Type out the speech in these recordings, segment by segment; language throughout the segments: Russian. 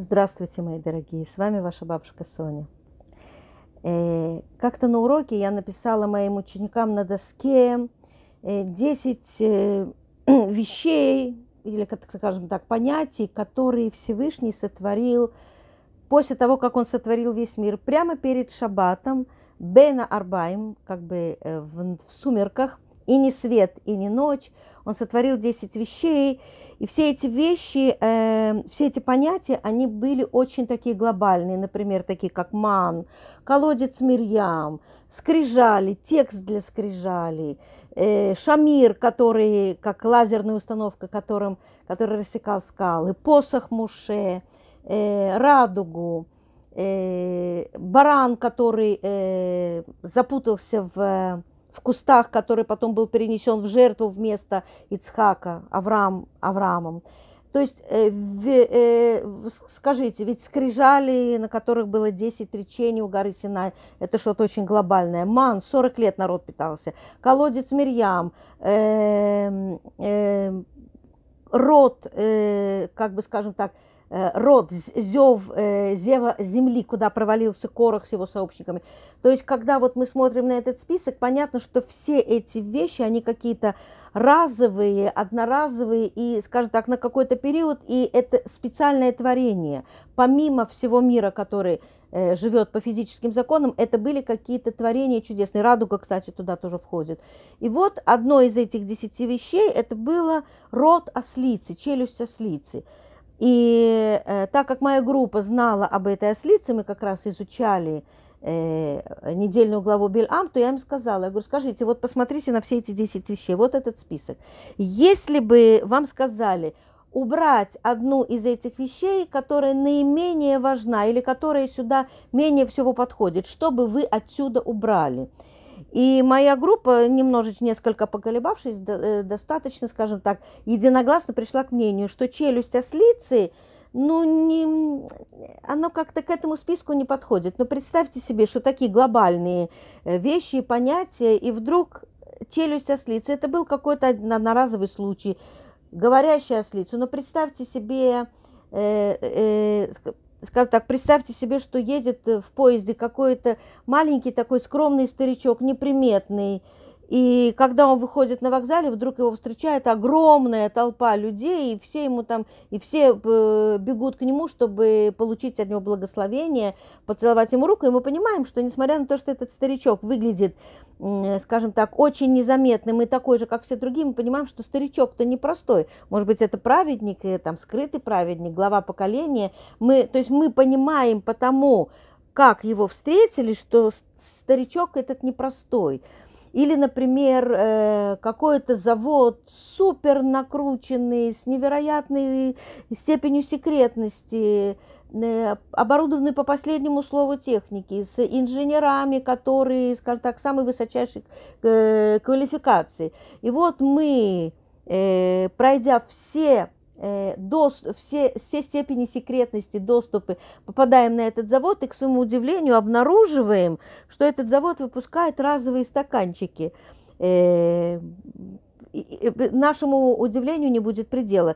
Здравствуйте, мои дорогие! С вами ваша бабушка Соня. Э, как-то на уроке я написала моим ученикам на доске 10 э, э, вещей, или, как скажем так, понятий, которые Всевышний сотворил после того, как он сотворил весь мир, прямо перед шаббатом, Бена Арбаем, как бы в, в сумерках, и не свет, и не ночь. Он сотворил 10 вещей. И все эти вещи, э, все эти понятия, они были очень такие глобальные, например, такие как ман, колодец Мирьям, скрижали, текст для скрижали, э, шамир, который, как лазерная установка, которым, который рассекал скалы, посох Муше, э, радугу, э, баран, который э, запутался в в кустах, который потом был перенесен в жертву вместо Ицхака Авраам, Авраамом. То есть, э, э, скажите, ведь скрижали, на которых было 10 речений у горы Синай, это что-то очень глобальное. Ман, 40 лет народ питался. Колодец Мирьям, э, э, рот, э, как бы скажем так, Э, род зев э, зева земли, куда провалился Корах с его сообщниками. То есть, когда вот мы смотрим на этот список, понятно, что все эти вещи, они какие-то разовые, одноразовые и, скажем так, на какой-то период, и это специальное творение. Помимо всего мира, который э, живет по физическим законам, это были какие-то творения чудесные. Радуга, кстати, туда тоже входит. И вот одно из этих десяти вещей, это было рот ослицы, челюсть ослицы. И э, так как моя группа знала об этой ослице, мы как раз изучали э, недельную главу Бельам, то я им сказала, я говорю, скажите, вот посмотрите на все эти 10 вещей, вот этот список. Если бы вам сказали убрать одну из этих вещей, которая наименее важна или которая сюда менее всего подходит, чтобы вы отсюда убрали – и моя группа, немножечко, несколько поколебавшись, э, достаточно, скажем так, единогласно пришла к мнению, что челюсть ослицы, ну, не, оно как-то к этому списку не подходит. Но ну, представьте себе, что такие глобальные э, вещи и понятия, и вдруг челюсть ослицы, это был какой-то одноразовый случай, говорящая ослицу, но представьте себе э, э, скажем так, представьте себе, что едет э, в поезде какой-то маленький такой скромный старичок, неприметный, и когда он выходит на вокзале, вдруг его встречает огромная толпа людей, и все ему там, и все э, бегут к нему, чтобы получить от него благословение, поцеловать ему руку. И мы понимаем, что несмотря на то, что этот старичок выглядит, э, скажем так, очень незаметным и такой же, как все другие, мы понимаем, что старичок-то непростой. Может быть, это праведник, и э, там скрытый праведник, глава поколения. Мы, то есть мы понимаем потому, как его встретили, что старичок этот непростой. Или, например, э, какой-то завод супер накрученный, с невероятной степенью секретности, э, оборудованный по последнему слову техники, с инженерами, которые, скажем так, самой высочайшей э, квалификации. И вот мы, пройдя все Э, до, все, все степени секретности, доступы, попадаем на этот завод и, к своему удивлению, обнаруживаем, что этот завод выпускает разовые стаканчики. Э, и, и, нашему удивлению не будет предела.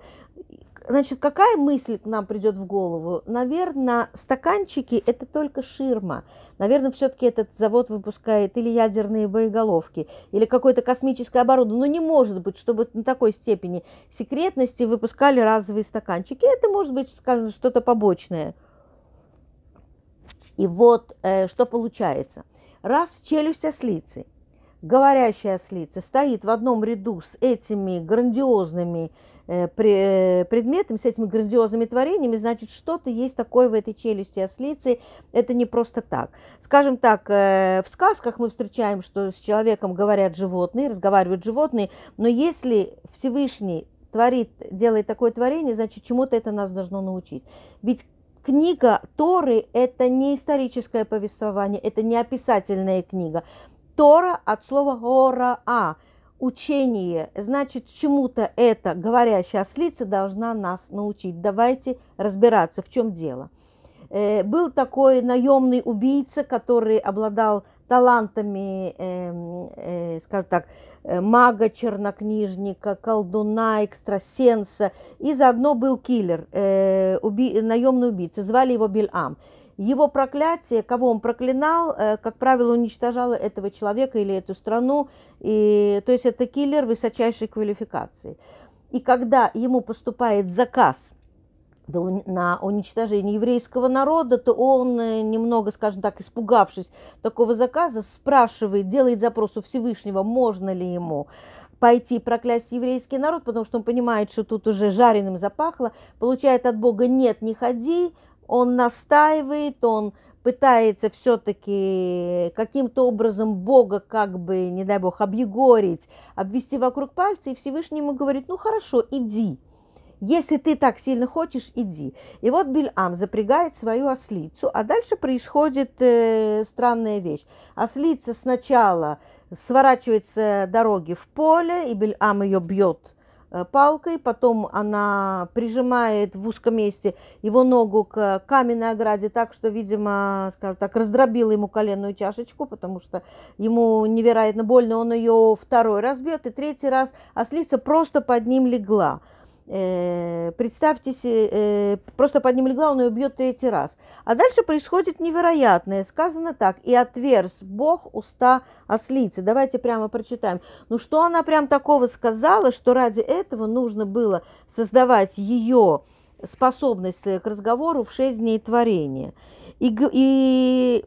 Значит, какая мысль к нам придет в голову? Наверное, стаканчики – это только ширма. Наверное, все-таки этот завод выпускает или ядерные боеголовки, или какое-то космическое оборудование. Но не может быть, чтобы на такой степени секретности выпускали разовые стаканчики. Это может быть, скажем, что-то побочное. И вот э, что получается. Раз челюсть ослицы, говорящая ослица, стоит в одном ряду с этими грандиозными Э, э, предметами с этими грандиозными творениями, значит, что-то есть такое в этой челюсти ослицы. Это не просто так. Скажем так, э, в сказках мы встречаем, что с человеком говорят животные, разговаривают животные, но если Всевышний творит, делает такое творение, значит, чему-то это нас должно научить. Ведь книга Торы – это не историческое повествование, это не описательная книга. Тора от слова «гора-а», учение, значит, чему-то это говорящая ослица должна нас научить. Давайте разбираться, в чем дело. Э, был такой наемный убийца, который обладал талантами, э, э, скажем так, э, мага, чернокнижника, колдуна, экстрасенса, и заодно был киллер, э, уби, наемный убийца, звали его Бельам. Его проклятие, кого он проклинал, э, как правило, уничтожало этого человека или эту страну. И, то есть это киллер высочайшей квалификации. И когда ему поступает заказ на уничтожение еврейского народа, то он, э, немного, скажем так, испугавшись такого заказа, спрашивает, делает запрос у Всевышнего, можно ли ему пойти проклясть еврейский народ, потому что он понимает, что тут уже жареным запахло, получает от Бога «нет, не ходи», он настаивает, он пытается все-таки каким-то образом Бога как бы, не дай Бог, объегорить, обвести вокруг пальца, и Всевышний ему говорит, ну хорошо, иди. Если ты так сильно хочешь, иди. И вот Бельам запрягает свою ослицу, а дальше происходит э, странная вещь. Ослица сначала сворачивается дороги в поле, и Бельам ее бьет Э, палкой, потом она прижимает в узком месте его ногу к каменной ограде так, что, видимо, скажем так, раздробила ему коленную чашечку, потому что ему невероятно больно, он ее второй раз бьет, и третий раз ослица а просто под ним легла. Э, представьте, э, просто под ним легла, он ее бьет третий раз. А дальше происходит невероятное. Сказано так, и отверз Бог уста ослицы. Давайте прямо прочитаем. Ну что она прям такого сказала, что ради этого нужно было создавать ее способность к разговору в шесть дней творения. И, и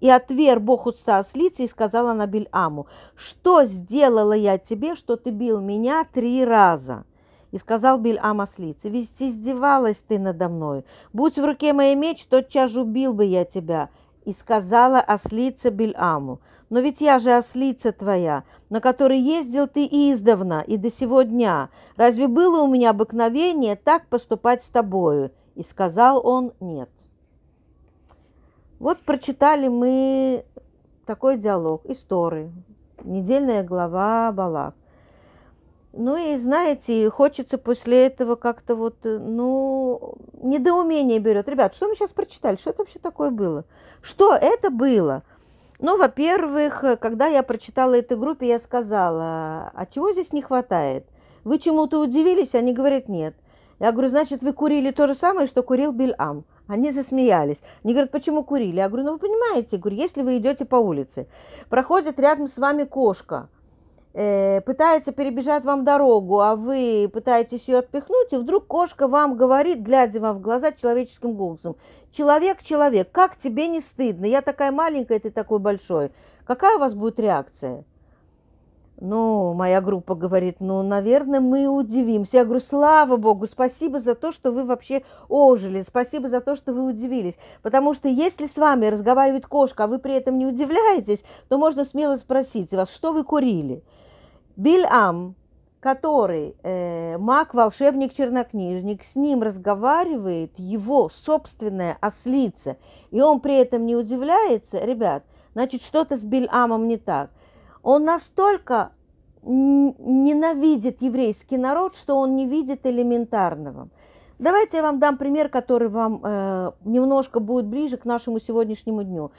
и отвер Бог уста ослицы, и сказала на Бельаму, что сделала я тебе, что ты бил меня три раза? И сказал Бельам ослице, ведь издевалась ты надо мною. Будь в руке моя меч, тотчас же убил бы я тебя. И сказала ослица Бельаму, но ведь я же ослица твоя, на которой ездил ты издавна и до сего дня. Разве было у меня обыкновение так поступать с тобою? И сказал он, нет. Вот прочитали мы такой диалог истории недельная глава Балак. Ну и, знаете, хочется после этого как-то вот, э, ну, недоумение берет. Ребят, что мы сейчас прочитали? Что это вообще такое было? Что это было? Ну, во-первых, э, когда я прочитала этой группе, я сказала, а чего здесь не хватает? Вы чему-то удивились? Они говорят, нет – я говорю, значит, вы курили то же самое, что курил Бильам. Они засмеялись. Они говорят, почему курили? Я говорю, ну вы понимаете, я говорю, если вы идете по улице, проходит рядом с вами кошка, э, пытается перебежать вам дорогу, а вы пытаетесь ее отпихнуть, и вдруг кошка вам говорит, глядя вам в глаза человеческим голосом, «Человек, человек, как тебе не стыдно? Я такая маленькая, ты такой большой. Какая у вас будет реакция?» Ну, моя группа говорит, ну, наверное, мы удивимся. Я говорю, слава богу, спасибо за то, что вы вообще ожили, спасибо за то, что вы удивились. Потому что если с вами разговаривает кошка, а вы при этом не удивляетесь, то можно смело спросить вас, что вы курили? Биль-Ам, который э, маг, волшебник, чернокнижник, с ним разговаривает его собственная ослица, и он при этом не удивляется, ребят, значит, что-то с Биль-Амом не так – он настолько ненавидит еврейский народ, что он не видит элементарного. Давайте я вам дам пример, который вам э, немножко будет ближе к нашему сегодняшнему дню.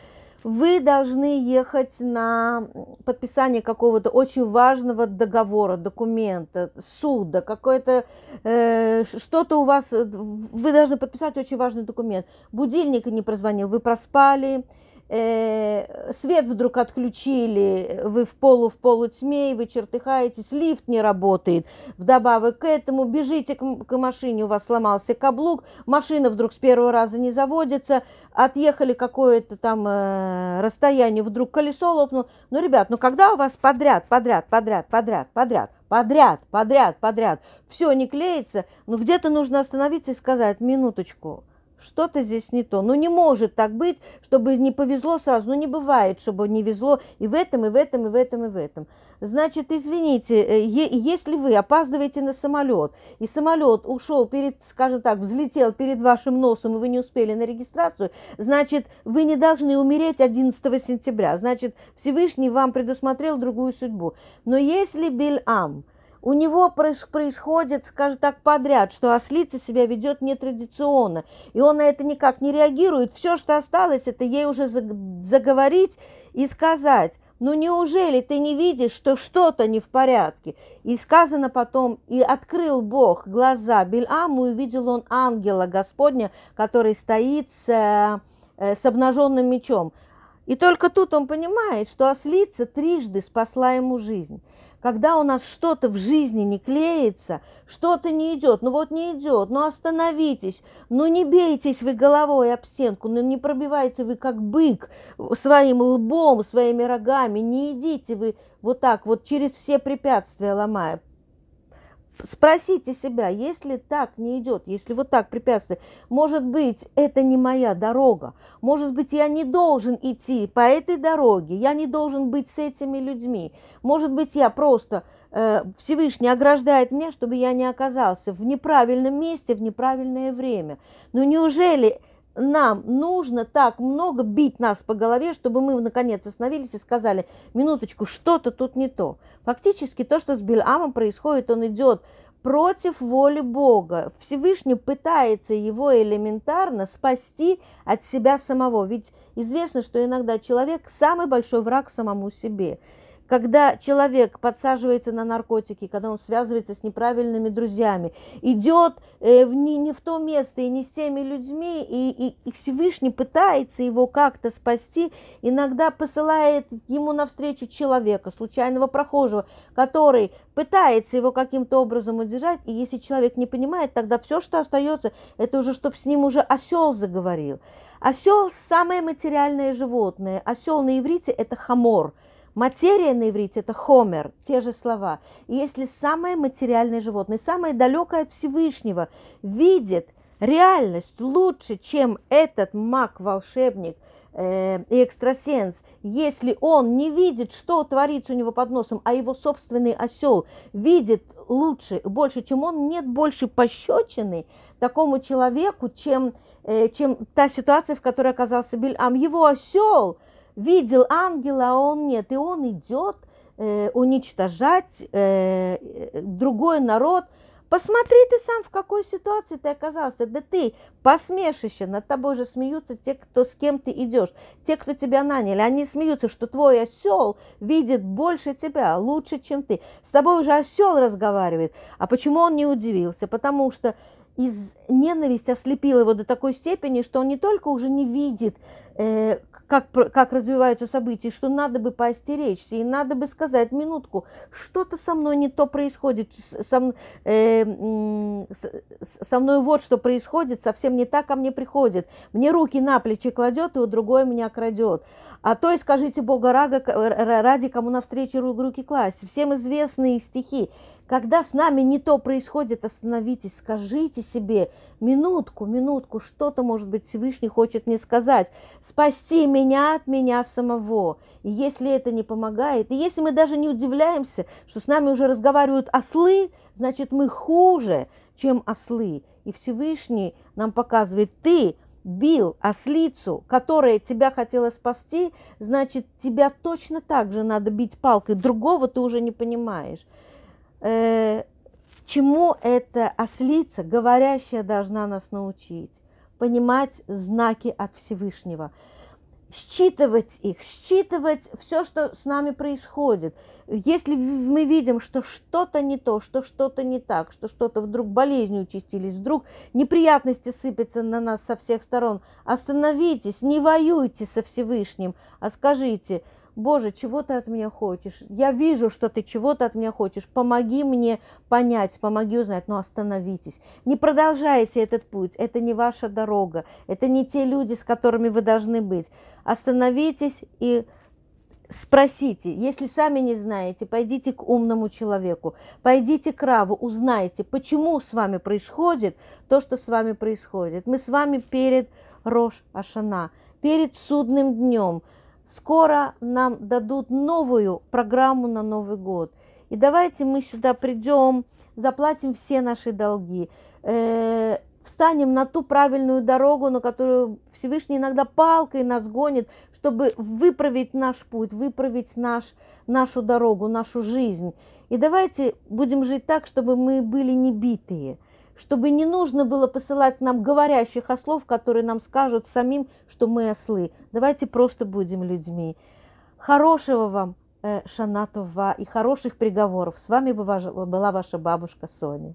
Вы должны ехать на подписание какого-то очень важного договора, документа, суда, какое-то э, что-то у вас. Э, вы должны подписать очень важный документ. Будильник не прозвонил, вы проспали э, свет вдруг отключили, вы в полу, в полутьме, и вы чертыхаетесь, лифт не работает. Вдобавок к этому бежите к, к машине, у вас сломался каблук, машина вдруг с первого раза не заводится, отъехали какое-то там э, расстояние, вдруг колесо лопнуло. Ну, ребят, ну когда у вас подряд, подряд, подряд, подряд, подряд, подряд, подряд, подряд, все не клеится, ну где-то нужно остановиться и сказать, минуточку, что-то здесь не то. Ну не может так быть, чтобы не повезло сразу. Ну не бывает, чтобы не везло и в этом, и в этом, и в этом, и в этом. Значит, извините, э, если вы опаздываете на самолет, и самолет ушел перед, скажем так, взлетел перед вашим носом, и вы не успели на регистрацию, значит, вы не должны умереть 11 сентября. Значит, Всевышний вам предусмотрел другую судьбу. Но если Бельам – у него происходит, скажем так, подряд, что ослица себя ведет нетрадиционно, и он на это никак не реагирует. Все, что осталось, это ей уже заговорить и сказать. Ну неужели ты не видишь, что что-то не в порядке? И сказано потом, и открыл Бог глаза Бельаму, и увидел он ангела Господня, который стоит с, э, с обнаженным мечом. И только тут он понимает, что ослица трижды спасла ему жизнь когда у нас что-то в жизни не клеится, что-то не идет, ну вот не идет, ну остановитесь, ну не бейтесь вы головой об стенку, ну не пробивайте вы как бык своим лбом, своими рогами, не идите вы вот так вот через все препятствия ломая, Спросите себя, если так не идет, если вот так препятствие, может быть, это не моя дорога, может быть, я не должен идти по этой дороге, я не должен быть с этими людьми, может быть, я просто э, Всевышний ограждает меня, чтобы я не оказался в неправильном месте в неправильное время. Но неужели нам нужно так много бить нас по голове, чтобы мы наконец остановились и сказали, минуточку, что-то тут не то. Фактически то, что с Бельамом происходит, он идет против воли Бога. Всевышний пытается его элементарно спасти от себя самого. Ведь известно, что иногда человек самый большой враг самому себе когда человек подсаживается на наркотики, когда он связывается с неправильными друзьями, идет э, в не, не в то место и не с теми людьми, и, и, и Всевышний пытается его как-то спасти, иногда посылает ему навстречу человека, случайного прохожего, который пытается его каким-то образом удержать, и если человек не понимает, тогда все, что остается, это уже, чтобы с ним уже осел заговорил. Осел – самое материальное животное. Осел на иврите – это хамор – Материя на иврите – это хомер, те же слова. И если самое материальное животное, самое далекое от Всевышнего, видит реальность лучше, чем этот маг-волшебник э, и экстрасенс, если он не видит, что творится у него под носом, а его собственный осел видит лучше, больше, чем он, нет больше пощечины такому человеку, чем, э, чем та ситуация, в которой оказался Бильам. Его осел – видел ангела, а он нет, и он идет э, уничтожать э, другой народ. Посмотри ты сам, в какой ситуации ты оказался. Да ты посмешище, над тобой же смеются те, кто с кем ты идешь, те, кто тебя наняли. Они смеются, что твой осел видит больше тебя, лучше, чем ты. С тобой уже осел разговаривает. А почему он не удивился? Потому что из ненависть ослепила его до такой степени, что он не только уже не видит Э, как, как развиваются события, что надо бы поостеречься, и надо бы сказать минутку, что-то со мной не то происходит, со, э, со мной вот что происходит, совсем не так ко мне приходит, мне руки на плечи кладет, и у другой меня крадет. А то и скажите Бога ради, кому навстречу руки класть. Всем известные стихи. Когда с нами не то происходит, остановитесь, скажите себе, минутку, минутку, что-то, может быть, Всевышний хочет мне сказать, спасти меня от меня самого. И если это не помогает, и если мы даже не удивляемся, что с нами уже разговаривают ослы, значит, мы хуже, чем ослы. И Всевышний нам показывает, ты бил ослицу, которая тебя хотела спасти, значит, тебя точно так же надо бить палкой, другого ты уже не понимаешь. Э, чему эта ослица, говорящая, должна нас научить? Понимать знаки от Всевышнего, считывать их, считывать все, что с нами происходит. Если мы видим, что что-то не то, что что-то не так, что что-то вдруг болезни участились, вдруг неприятности сыпятся на нас со всех сторон, остановитесь, не воюйте со Всевышним, а скажите – Боже, чего ты от меня хочешь? Я вижу, что ты чего-то от меня хочешь. Помоги мне понять, помоги узнать, но остановитесь. Не продолжайте этот путь, это не ваша дорога, это не те люди, с которыми вы должны быть. Остановитесь и спросите, если сами не знаете, пойдите к умному человеку, пойдите к Раву, узнайте, почему с вами происходит то, что с вами происходит. Мы с вами перед Рош Ашана, перед судным днем – скоро нам дадут новую программу на Новый год. И давайте мы сюда придем, заплатим все наши долги, э, встанем на ту правильную дорогу, на которую Всевышний иногда палкой нас гонит, чтобы выправить наш путь, выправить наш, нашу дорогу, нашу жизнь. И давайте будем жить так, чтобы мы были не битые – чтобы не нужно было посылать нам говорящих ослов, которые нам скажут самим, что мы ослы. Давайте просто будем людьми. Хорошего вам э, шанатова и хороших приговоров. С вами была ваша бабушка Соня.